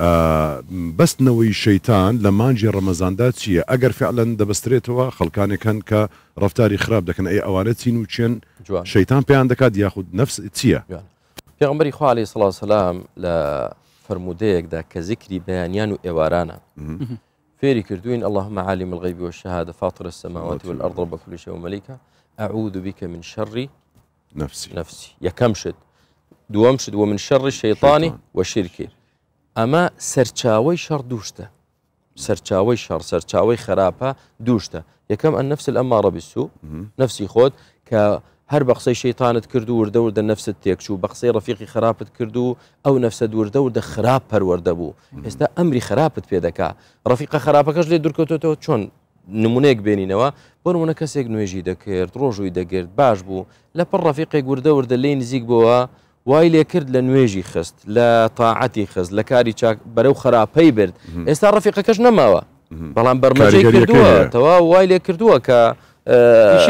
آه، بس نوي لە لما نجي چییە ئەگەر فعلەن دەبسترێتەوە خەڵکانێک هەن کە ڕفتاری خراب لكن اي ئەوانە چین و چێن شەیتان پێیان دەکات ياخذ نفس چییە پێغمبەری عليه الصلاه والسلام فرموودەیەکدا کە زیکری بەیانیان يانو ئێوارانە فيري کردوین اللهم عالم الغيب والشهادة فاطر السماوات والأرض رب كل شيء ومليكه أعوذ بك من شر نفسي نفسي يا كمشد دوامشد ومن شر الشيطان وشركه ئەمە سەرچاوی شەڕ دووشتە سەرچاوی شەڕ سەرچاوی خراپە دووشتە یەکەم ئە نفس ئەماڕە بسو نفسی خۆت کە هەر بە قسەی شەیتانت کرد و وردەوردە نفست تێکچوو بە قسەی ڕفیقی خراپت کرد و ئەو نفسە دووردەوردە خراپ پەروەەردە بوو ئێستا ئەمری خراپت پێدەکا ڕفیقە خراپەکەش لێ دوورکەوتەوە چۆن نمونەیەک بێنینەوە بۆ نمونە کەسێک نوێژی دەکرد ڕۆژووی دەگرت باش بوو لە پڕ ڕفیقی گوردەوردە لێ نزیک بووە وای لێ کرد لە نوێژی خست لە تاعەتی خست لە کاری بەرەو خراپەی برد ئێستا ڕفیقەکەش نەماوە بەڵام بەرمەجی کردووەتەوا وای لێ کردووە کە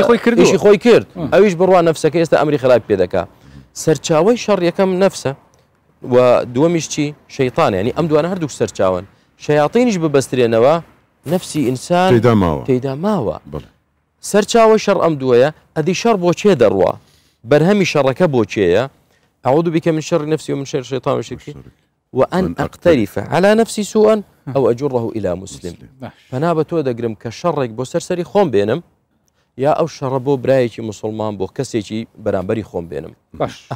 خۆی کردیشی خۆی کرد ئەویش بڕوان نفسەکە ئێستا ئەمری خراپ پێ دەکا سەرچاوی شەڕ یەکەم نەفسە و دووەمیش چی شەیتان ینی ئەم دوانە هەردوو سەرچاون شەیاطینیش ببەسترێنەوە نفسی ئینسان تێدا ماوە سەرچاوە شەڕ ئەم دووەیە ئەدی شەڕ بۆ چێ دەڕوە بەرهەمی شەڕەکە بۆ چێە أعوذ بك من شر نفسي ومن شر الشيطان وشركه وأن أقترف على نفسي سوءا نعم. أو أجره إلى مسلم فنا بتو دەگرم كشرك شەڕێک بۆ سەرسەری خۆم بێنم یا ئەو شەڕە مسلمان بو كسيكي برامبري خون بينم باش